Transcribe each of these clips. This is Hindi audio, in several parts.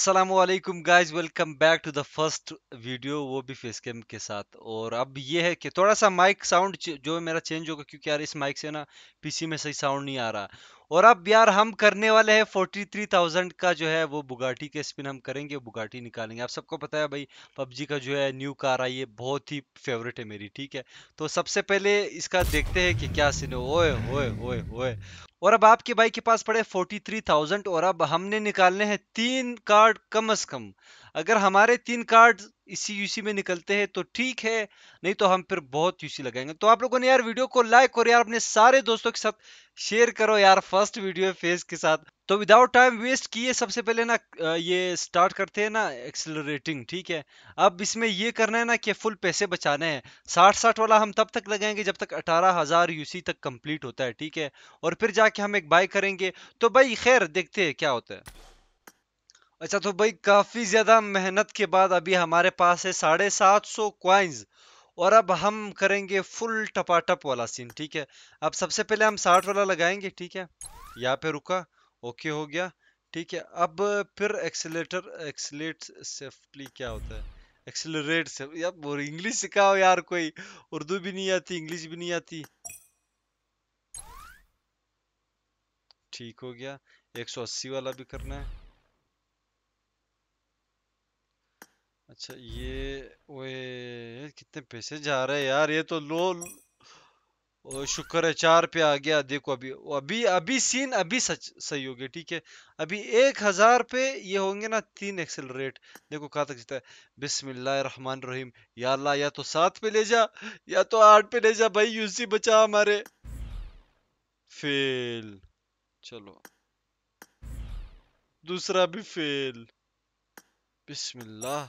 Aslam guys welcome back to the first video वो भी फेस कैम के साथ और अब ये है कि थोड़ा सा माइक साउंड जो है मेरा चेंज होगा क्योंकि यार इस माइक से ना पीसी में सही साउंड नहीं आ रहा और अब यार हम करने वाले हैं 43,000 का जो है वो बुगाटी के स्पिन हम करेंगे बुगाटी निकालेंगे आप सबको पता है भाई पबजी का जो है न्यू कार आई है बहुत ही फेवरेट है मेरी ठीक है तो सबसे पहले इसका देखते हैं कि क्या सीन ओए ओए ओए ओए और अब आपके भाई के पास पड़े 43,000 और अब हमने निकालने हैं तीन कार्ड कम अज कम अगर हमारे तीन कार्ड इसी यूसी में निकलते हैं तो ठीक है नहीं तो हम फिर बहुत यूसी लगाएंगे तो आप लोगों ने यार वीडियो को लाइक और यार अपने सारे दोस्तों के साथ शेयर करो यार फर्स्ट वीडियो फेस के साथ तो विदाउट टाइम वेस्ट किए सबसे पहले ना ये स्टार्ट करते हैं ना एक्सलरेटिंग ठीक है अब इसमें ये करना है ना कि फुल पैसे बचाने हैं साठ साठ वाला हम तब तक लगाएंगे जब तक अठारह हजार यूसी तक कंप्लीट होता है ठीक है और फिर जाके हम एक बाय करेंगे तो भाई खैर देखते हैं क्या होता है अच्छा तो भाई काफ़ी ज़्यादा मेहनत के बाद अभी हमारे पास है साढ़े सात सौ क्वाइंस और अब हम करेंगे फुल टपाटप वाला सीन ठीक है अब सबसे पहले हम साठ वाला लगाएंगे ठीक है यहाँ पे रुका ओके हो गया ठीक है अब फिर एक्सेलेटर एक्सेलेट सेफ्टली क्या होता है एक्सेलरेट से यार इंग्लिश सिखाओ यार कोई उर्दू भी नहीं आती इंग्लिश भी नहीं आती ठीक हो गया 180 वाला भी करना है अच्छा ये ओए कितने पैसे जा रहे हैं यार ये तो लो ओ शुक्र है चार पे आ गया देखो अभी अभी अभी सीन अभी सच सही हो गया ठीक है अभी एक हजार पे ये होंगे ना तीन एक्सेलरेट देखो कहाँ तक जीता है बिस्मिल्लाहमान रहीम या अल्लाह या तो सात पे ले जा या तो आठ पे ले जा भाई यूसी बचा हमारे फेल चलो दूसरा भी फेल बिस्मिल्लाह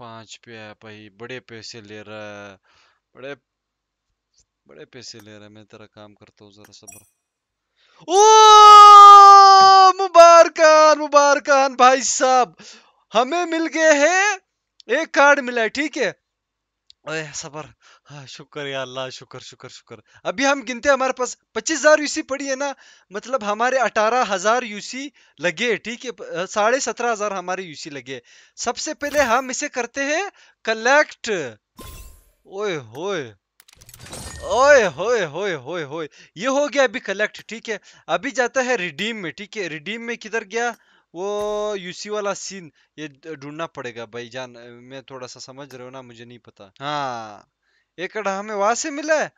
पाँच पे है भाई बड़े पैसे ले रहा है बड़े बड़े पैसे ले रहा है मैं तेरा काम करता हूँ जरा सब ओ मुबारकान मुबारकान भाई साहब हमें मिल गए हैं एक कार्ड मिला है ठीक है अरे सबर हाँ शुक्र या अल्लाह शुक्र शुक्र शुक्र अभी हम गिनते हैं, हमारे पास पच्चीस हजार यूसी पड़ी है ना मतलब हमारे अठारह हजार यूसी लगे ठीक है साढ़े सत्रह हजार हमारे यूसी लगे सबसे पहले हम इसे करते हैं कलेक्ट ओए होए ओए होए होए होए होए ये हो गया अभी कलेक्ट ठीक है अभी जाता है रिडीम में ठीक है रिडीम में किधर गया वो यूसी वाला सीन ये ढूंढना पड़ेगा भाई जान मैं थोड़ा सा समझ रहे हो ना मुझे नहीं पता हाँ एक कार्ड हमें वहां से मिला है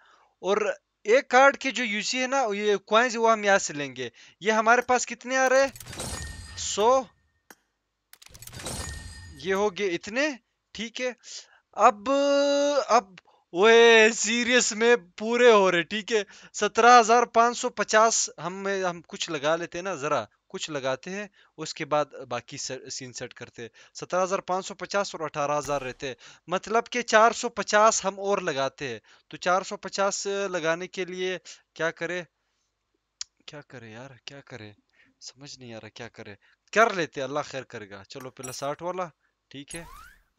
और एक कार्ड के जो यूसी है ना ये क्वाइंस वो हम यहाँ से लेंगे ये हमारे पास कितने आ रहे सो ये हो गए इतने ठीक है अब अब ओए सीरियस में पूरे हो रहे ठीक है सत्रह हजार पाँच सौ पचास हम हम कुछ लगा लेते हैं ना जरा कुछ लगाते हैं उसके बाद बाकी सीन सेट करते हैं सत्रह हजार पाँच सौ पचास और अठारह हजार रहते हैं मतलब कि चार सौ पचास हम और लगाते हैं तो चार सौ पचास लगाने के लिए क्या करे क्या करे यार क्या करे समझ नहीं आ रहा क्या करे कर लेते अल्लाह खैर करेगा चलो पहले साठ वाला ठीक है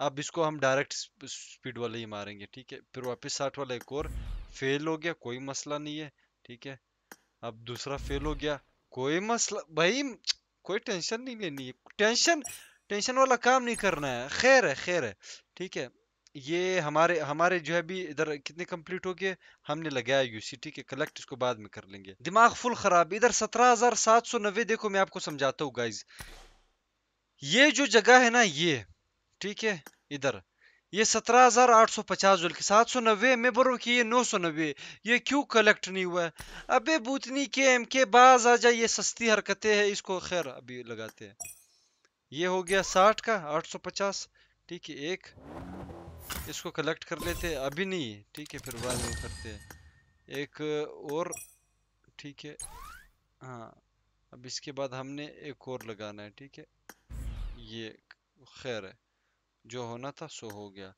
अब इसको हम डायरेक्ट स्पीड वाले ही मारेंगे ठीक है फिर वापस साठ वाला एक और फेल हो गया कोई मसला नहीं है ठीक है अब दूसरा फेल हो गया कोई मसला भाई कोई टेंशन नहीं लेनी है टेंशन टेंशन वाला काम नहीं करना है खैर है खैर है ठीक है ये हमारे हमारे जो है भी इधर कितने कंप्लीट हो गए हमने लगाया यूसी ठीक है कलेक्ट इसको बाद में कर लेंगे दिमाग फुल खराब इधर सत्रह हजार सात सौ नब्बे देखो मैं आपको समझाता हूँ गाइज ये जो जगह है ना ये ठीक है इधर ये सत्रह हजार आठ सौ पचास जुल के सात सौ नब्बे में बोलो कि ये नौ सौ नब्बे ये क्यों कलेक्ट नहीं हुआ है अबे बूतनी के एम के बाज आ जाए ये सस्ती हरकतें हैं इसको खैर अभी लगाते हैं ये हो गया साठ का आठ सौ पचास ठीक है एक इसको कलेक्ट कर लेते हैं अभी नहीं ठीक है फिर बाद में करते हैं एक और ठीक है हाँ अब इसके बाद हमने एक और लगाना है ठीक है ये खैर है जो होना था सो हो गया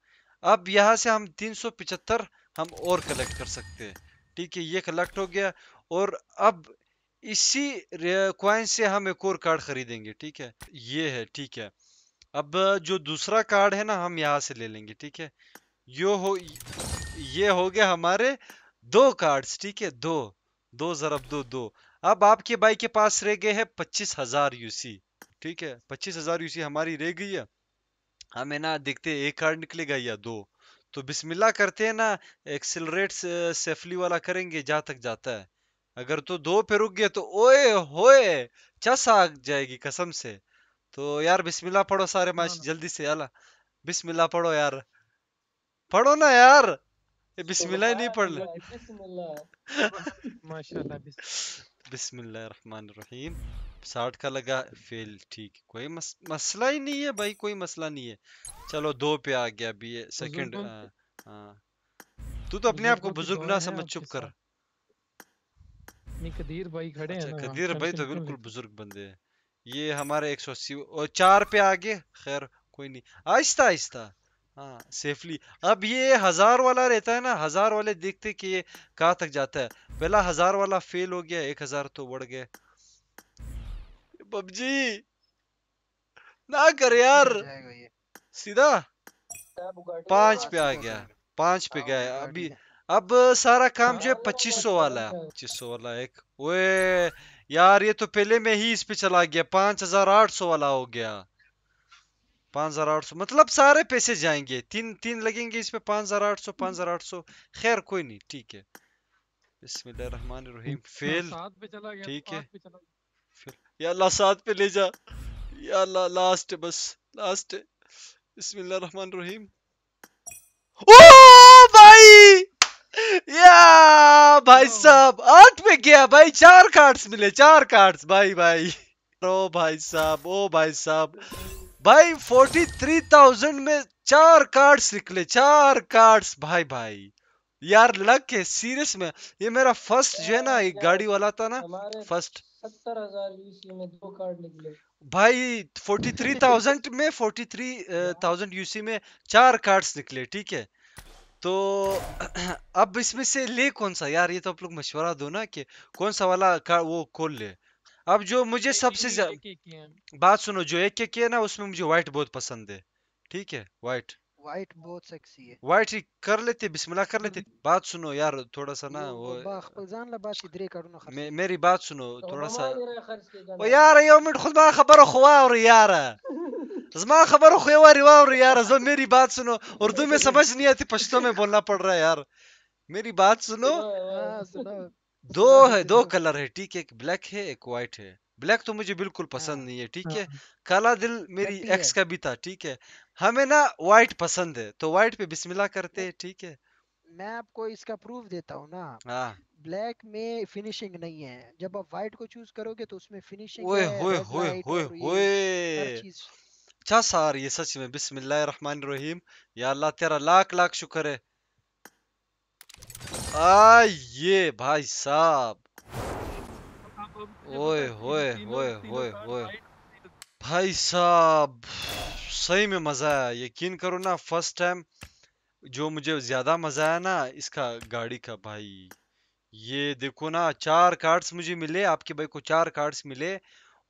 अब यहाँ से हम 375 हम और कलेक्ट कर सकते हैं ठीक है ये कलेक्ट हो गया और अब इसी क्वाइन से हम एक और कार्ड खरीदेंगे ठीक है ये है ठीक है अब जो दूसरा कार्ड है ना हम यहाँ से ले लेंगे ठीक है यो हो ये हो गया हमारे दो कार्ड्स ठीक है दो दो जरब दो दो अब आपके भाई के पास रह गए हैं पच्चीस हजार यूसी ठीक है पच्चीस हजार यूसी हमारी रह गई है हमें ना देखते एक कार्ड निकलेगा या दो तो बिस्मिल्लाह करते हैं ना एक्सिलरेट सेफली वाला करेंगे जहां तक जाता है अगर तो दो पे रुक गया तो ओए होए चस आ जाएगी कसम से तो यार बिस्मिल्लाह पढ़ो सारे हाँ माच जल्दी से आला बिस्मिल्लाह पढ़ो यार पढ़ो ना यार बिस्मिल्लाह ही नहीं पढ़ ले बिस्मिल्लाह बिस्मिल्लाह रहमान रहीम साठ का लगा फेल ठीक कोई मस, मसला ही नहीं है भाई कोई मसला नहीं है चलो दो पे आ गया अभी सेकंड हाँ। तू तो अपने आप को बुजुर्ग ना समझ चुप कर कदीर भाई खड़े अच्छा, हैं कदीर भाई तो बिल्कुल बुजुर्ग बंदे हैं ये हमारे एक सौ अस्सी और चार पे आगे खैर कोई नहीं आहिस्ता आहिस्ता हाँ सेफली अब ये हजार वाला रहता है ना हजार वाले देखते कि ये कहाँ तक जाता है पहला हजार वाला फेल हो गया एक हजार तो बढ़ गया पबजी ना कर यार सीधा पांच पे आ गया पांच पे गया अभी अब सारा काम जो है पच्चीस सौ वाला है पच्चीस सौ वाला एक ओए यार ये तो पहले में ही इस पे चला गया पांच हजार आठ सौ वाला हो गया पाँच हजार आठ सौ मतलब सारे पैसे जाएंगे तीन तीन लगेंगे इस पे पाँच हजार आठ सौ पाँच हजार आठ सौ खैर कोई नहीं ठीक है बिस्मिल्लाह रहमान रहीम फेल ठीक है फेल या अल्लाह साथ पे ले जा या अल्लाह लास्ट बस लास्ट रहीम ओ भाई या भाई साहब आठ में गया भाई चार कार्ड्स मिले चार कार्ड्स भाई भाई ओ भाई साहब ओ भाई साहब भाई 43,000 में चार कार्ड्स निकले चार कार्ड्स भाई भाई यार लक है सीरियस में ये मेरा फर्स्ट जो है ना ये गाड़ी वाला था ना फर्स्ट भाई फोर्टी थ्री थाउजेंड में फोर्टी थ्री थाउजेंड यूसी में चार कार्ड्स निकले ठीक है तो अब इसमें से ले कौन सा यार ये तो आप लोग मशवरा दो ना कि कौन सा वाला कार्ड वो खोल ले अब जो मुझे सबसे ज्यादा बात सुनो जो एक के किया ना उसमें मुझे व्हाइट बहुत पसंद है ठीक है व्हाइट वाइट बहुत सेक्सी है वाइट कर लेते बिस्मिल्लाह कर लेते बात सुनो यार थोड़ा सा ना वो خپل ځان له باسي درې کارونه خرج میری बात सुनो थोड़ा सा او یار یو منټ خو ما خبره خو واور یار زما خبره خو واور واور यार زه میری बात सुनो उर्दू में समझ नहीं आती पश्तो में बोलना पड़ रहा है यार मेरी बात सुनो दो है दो कलर है ठीक है एक ब्लैक है एक वाइट है ब्लैक तो मुझे बिल्कुल पसंद नहीं है ठीक है काला दिल मेरी एक्स का भी था ठीक है हमें ना व्हाइट पसंद है तो व्हाइट पे बिस्मिल्लाह करते हैं ठीक है मैं आपको इसका प्रूफ देता हूँ ना ब्लैक हाँ। में फिनिशिंग नहीं है जब आप व्हाइट को चूज करोगे तो उसमें फिनिशिंग ओए होए होए होए होए अच्छा सर ये सच में बिस्मिल्लाह रहमान रहीम या अल्लाह तेरा लाख लाख शुक्र है आ ये भाई साहब ओए होए होए होए होए भाई साहब सही में मज़ा आया यकीन करो ना फर्स्ट टाइम जो मुझे ज़्यादा मज़ा आया ना इसका गाड़ी का भाई ये देखो ना चार कार्ड्स मुझे मिले आपके भाई को चार कार्ड्स मिले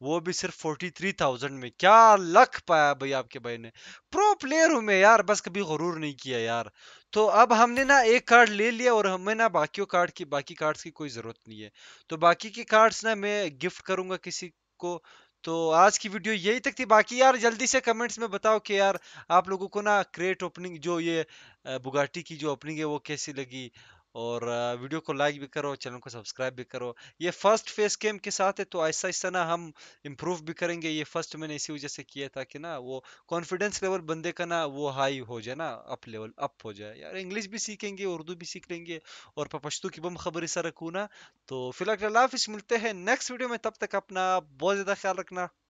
वो भी सिर्फ फोर्टी थ्री थाउजेंड में क्या लक पाया भाई आपके भाई ने प्रो प्लेयर हूँ मैं यार बस कभी गरूर नहीं किया यार तो अब हमने ना एक कार्ड ले लिया और हमें ना बाकी कार्ड की बाकी कार्ड्स की कोई ज़रूरत नहीं है तो बाकी के कार्ड्स ना मैं गिफ्ट करूँगा किसी को तो आज की वीडियो यही तक थी बाकी यार जल्दी से कमेंट्स में बताओ कि यार आप लोगों को ना क्रेट ओपनिंग जो ये बुगाटी की जो ओपनिंग है वो कैसी लगी और वीडियो को लाइक भी करो चैनल को सब्सक्राइब भी करो ये फर्स्ट फेस गेम के साथ है तो ऐसा ऐसा ना हम इम्प्रूव भी करेंगे ये फर्स्ट मैंने इसी वजह से किया था कि ना वो कॉन्फिडेंस लेवल बंदे का ना वो हाई हो जाए ना अप लेवल अप हो जाए यार इंग्लिश भी सीखेंगे उर्दू भी सीख लेंगे और पश्तू की बम खबर ऐसा रखूँ ना तो फिलहाल हाफिज मिलते हैं नेक्स्ट वीडियो में तब तक अपना बहुत ज़्यादा ख्याल रखना